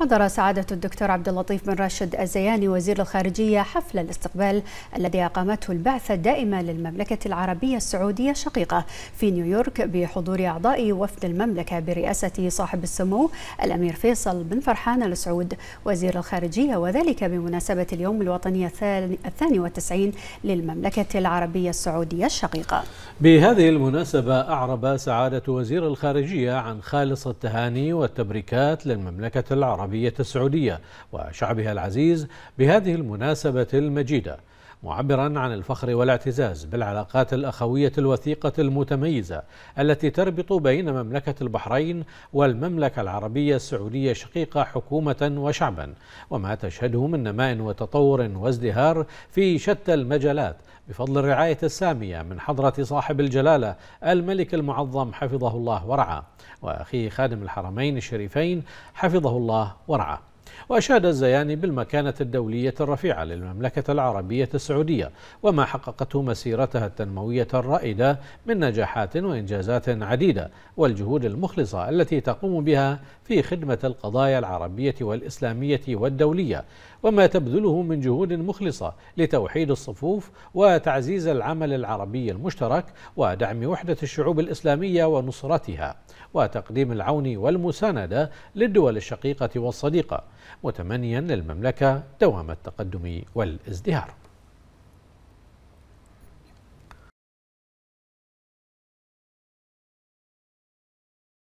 حضر سعادة الدكتور عبد اللطيف بن راشد الزياني وزير الخارجية حفل الاستقبال الذي أقامته البعثة الدائمة للمملكة العربية السعودية الشقيقة في نيويورك بحضور أعضاء وفد المملكة برئاسة صاحب السمو الأمير فيصل بن فرحان السعود وزير الخارجية وذلك بمناسبة اليوم الوطني الثاني والتسعين للمملكة العربية السعودية الشقيقة بهذه المناسبة أعرب سعادة وزير الخارجية عن خالص التهاني والتبريكات للمملكة العربية العربية السعودية وشعبها العزيز بهذه المناسبة المجيدة معبرا عن الفخر والاعتزاز بالعلاقات الأخوية الوثيقة المتميزة التي تربط بين مملكة البحرين والمملكة العربية السعودية الشقيقة حكومة وشعبا وما تشهده من نماء وتطور وازدهار في شتى المجالات بفضل الرعاية السامية من حضرة صاحب الجلالة الملك المعظم حفظه الله ورعاه وأخيه خادم الحرمين الشريفين حفظه الله ورعاه وأشاد الزياني بالمكانة الدولية الرفيعة للمملكة العربية السعودية وما حققته مسيرتها التنموية الرائدة من نجاحات وإنجازات عديدة والجهود المخلصة التي تقوم بها في خدمة القضايا العربية والإسلامية والدولية وما تبذله من جهود مخلصة لتوحيد الصفوف وتعزيز العمل العربي المشترك ودعم وحدة الشعوب الإسلامية ونصرتها وتقديم العون والمساندة للدول الشقيقة والصديقة متمنيا للمملكة دوام التقدم والازدهار